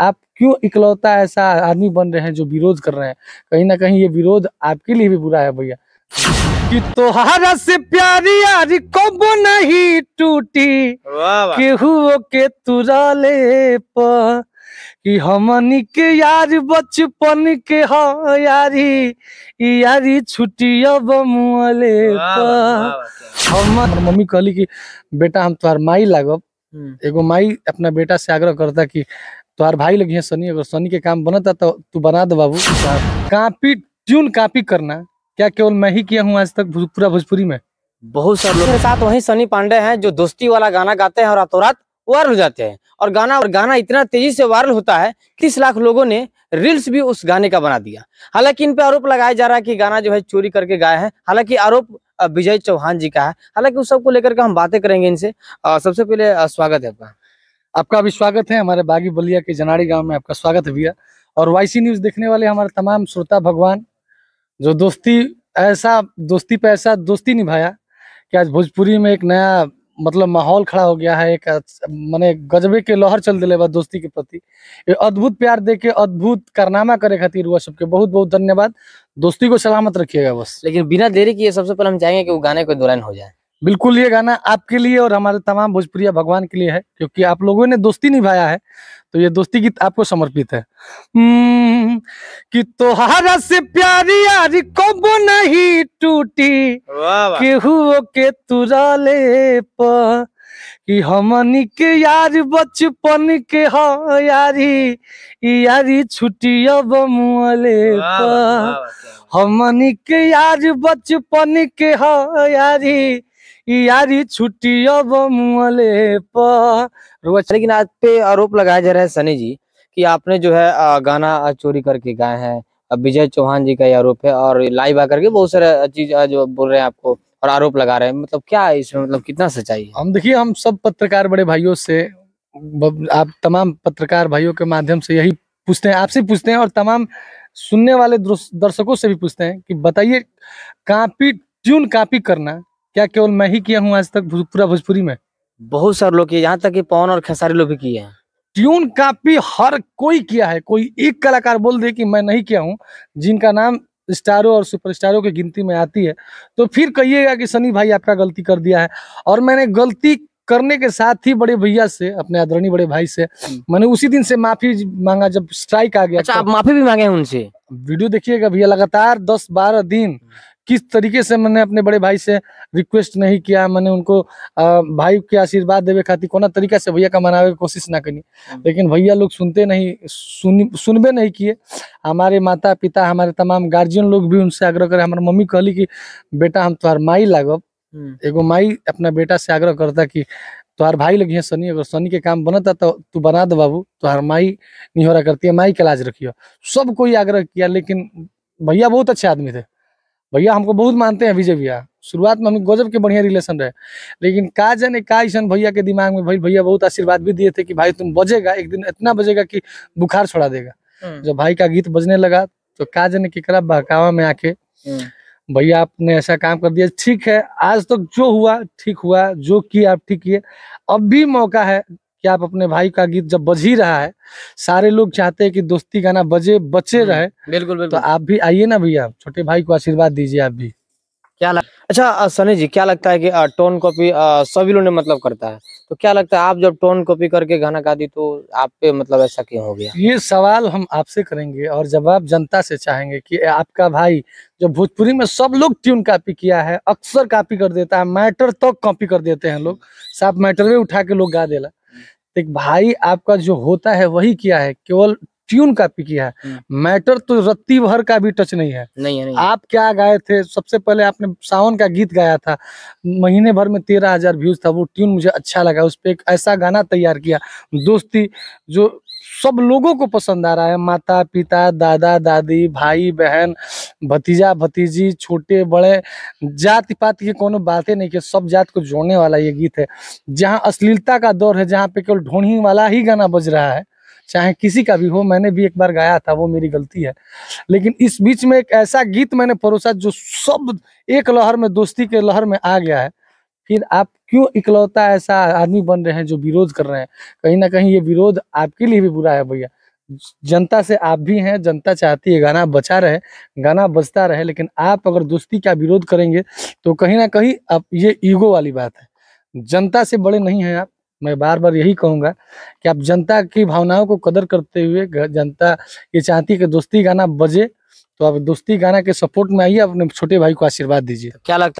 आप क्यों इकलौता ऐसा आदमी बन रहे हैं जो विरोध कर रहे हैं कहीं ना कहीं ये विरोध आपके लिए भी बुरा है भैया कि तोहारा से प्यारी यारी कबो नहीं टूटी केहू के तुरा ले कि हमनी के यार बचपन के हो यारी छुट्टी अब मुले हम मम्मी कहली कि बेटा हम तुहार माई लागब हम्म। एगो माई अपना बेटा से आग्रह करता कि तुहार तो भाई लगी है सनी अगर सनी के काम बनता तो तू बना दो बाबू कापी ट्यून कापी करना क्या केवल मैं ही किया हूँ आज तक पूरा भोजपुरी में बहुत सारे लोग साथ वही सनी पांडे हैं जो दोस्ती वाला गाना गाते हैं और रातों रात वायरल हो जाते हैं और गाना और गाना इतना तेजी से वायरल होता है तीस लाख लोगों ने रील्स भी उस गाने का बना दिया हालांकि इन पे आरोप लगाया जा रहा है कि गाना जो है चोरी करके गाए हैं हालांकि आरोप विजय चौहान जी का है हालांकि उस सबको लेकर के हम बातें करेंगे इनसे सबसे पहले स्वागत है आपका आपका भी स्वागत है हमारे बागी बलिया के जनाड़ी गांव में आपका स्वागत है भैया और वाईसी न्यूज देखने वाले हमारे तमाम श्रोता भगवान जो दोस्ती ऐसा दोस्ती पे ऐसा दोस्ती निभाया कि आज भोजपुरी में एक नया मतलब माहौल खड़ा हो गया है एक मैंने गजबे के लहर चल दिले बात दोस्ती के प्रति अद्भुत प्यार दे के अद्भुत कारनामा करे खातिर हुआ सबके बहुत बहुत धन्यवाद दोस्ती को सलामत रखिएगा बस लेकिन बिना देरी किए सबसे पहले हम चाहेंगे कि वो गाने को दौरान हो जाए बिल्कुल ये गाना आपके लिए और हमारे तमाम भोजपुरी भगवान के लिए है क्योंकि आप लोगों ने दोस्ती निभाया है तो ये दोस्ती गीत आपको समर्पित है हम्म, कि तोहारा से प्यारी यारी कबो नहीं टूटी के तुरा ले कि हमनी के यार बचपन के हारी यारी यारी छुट्टी अब मुले हमनी के यार बचपन के हारी यारी यारी छुट्टी अब मुले पर लेकिन आज पे आरोप लगाया जा रहा है सनी जी कि आपने जो है गाना चोरी करके गाए हैं अब विजय चौहान जी का ये आरोप है और लाइव आकर के बहुत सारे चीज जो बोल रहे हैं आपको और आरोप लगा रहे हैं मतलब क्या है इसमें मतलब कितना सच्चाई है हम देखिए हम सब पत्रकार बड़े भाइयों से आप तमाम पत्रकार भाइयों के माध्यम से यही पूछते हैं आपसे पूछते हैं और तमाम सुनने वाले दर्शकों से भी पूछते हैं कि बताइए कापी ट्यून कापी करना क्या केवल मैं ही किया हूँ आज तक पूरा भोजपुरी में बहुत सारे लोग किए यहाँ तक की पवन और खेसारी लोग भी किए हैं ट्यून कापी हर कोई किया है कोई एक कलाकार बोल दे कि मैं नहीं किया हूँ जिनका नाम स्टारों और सुपरस्टारों की गिनती में आती है तो फिर कहिएगा कि सनी भाई आपका गलती कर दिया है और मैंने गलती करने के साथ ही बड़े भैया से अपने आदरणीय बड़े भाई से मैंने उसी दिन से माफी मांगा जब स्ट्राइक आ गया अच्छा आप माफी भी मांगे उनसे वीडियो देखिएगा भैया लगातार दस बारह दिन किस तरीके से मैंने अपने बड़े भाई से रिक्वेस्ट नहीं किया मैंने उनको आ, भाई के आशीर्वाद देवे खातिर कोना तरीका से भैया का मनावे की कोशिश ना करी हम्म। लेकिन भैया लोग सुनते नहीं सुन सुनबे नहीं किए हमारे माता पिता हमारे तमाम गार्जियन लोग भी उनसे आग्रह करे हमारे मम्मी कहली कि बेटा हम तुम्हार माई लागब हम्म। एगो माई अपना बेटा से आग्रह करता कि तुहार भाई लगी है सनी अगर सनी के काम बनता तो तू बना दो बाबू तुहार माई निहोरा करती है माई का लाज रखियो सब कोई आग्रह किया लेकिन भैया बहुत अच्छे आदमी थे भैया हमको बहुत मानते हैं विजय भैया शुरुआत में हम गजब के बढ़िया रिलेशन रहे लेकिन का जाने का ऐसा भैया के दिमाग में भाई भैया बहुत आशीर्वाद भी दिए थे कि भाई तुम बजेगा एक दिन इतना बजेगा कि बुखार छोड़ा देगा हम्म। जब भाई का गीत बजने लगा तो का जाने कला बहकावा में आके हम्म। भैया आपने ऐसा काम कर दिया ठीक है आज तक तो जो हुआ ठीक हुआ जो किया आप ठीक किए अब भी मौका है कि आप अपने भाई का गीत जब बज ही रहा है सारे लोग चाहते हैं कि दोस्ती गाना बजे बचे हम्म, रहे बिल्कुल बिल्कुल तो आप भी आइए ना भैया छोटे भाई को आशीर्वाद दीजिए आप भी क्या लग... अच्छा सनी जी क्या लगता है कि टोन कॉपी सभी लोग ने मतलब करता है तो क्या लगता है आप जब टोन कॉपी करके गाना गा दी तो आप पे मतलब ऐसा क्यों हो गया ये सवाल हम आपसे करेंगे और जवाब जनता से चाहेंगे कि आपका भाई जो भोजपुरी में सब लोग ट्यून कॉपी किया है अक्सर कॉपी कर देता है मैटर तक तो कॉपी कर देते हैं लोग साफ मैटर में उठा के लोग गा देला तो एक भाई आपका जो होता है वही किया है केवल ट्यून कॉपी किया है मैटर हम्म। तो रत्ती भर का भी टच नहीं है नहीं नहीं। आप क्या गाए थे सबसे पहले आपने सावन का गीत गाया था महीने भर में तेरह हजार व्यूज था वो ट्यून मुझे अच्छा लगा उस पर एक ऐसा गाना तैयार किया दोस्ती जो सब लोगों को पसंद आ रहा है माता पिता दादा दादी भाई बहन भतीजा भतीजी छोटे बड़े जाति पात की कोनो बातें नहीं कि सब जात को जोड़ने वाला ये गीत है जहाँ अश्लीलता का दौर है जहाँ पे केवल ढोणी वाला ही गाना बज रहा है चाहे किसी का भी हो मैंने भी एक बार गाया था वो मेरी गलती है लेकिन इस बीच में एक ऐसा गीत मैंने परोसा जो सब एक लहर में दोस्ती के लहर में आ गया है फिर आप क्यों इकलौता ऐसा आदमी बन रहे हैं जो विरोध कर रहे हैं कहीं ना कहीं ये विरोध आपके लिए भी बुरा है भैया जनता से आप भी हैं जनता चाहती है गाना बचा रहे गाना बचता रहे लेकिन आप अगर दोस्ती का विरोध करेंगे तो कहीं ना कहीं अब ये ईगो वाली बात है जनता से बड़े नहीं हैं आप मैं बार बार यही कहूंगा कि आप जनता की भावनाओं को कदर करते हुए जनता ये चाहती है कि दोस्ती गाना बजे तो आप दोस्ती गाना के सपोर्ट में आइए अपने छोटे भाई को आशीर्वाद दीजिए क्या लगता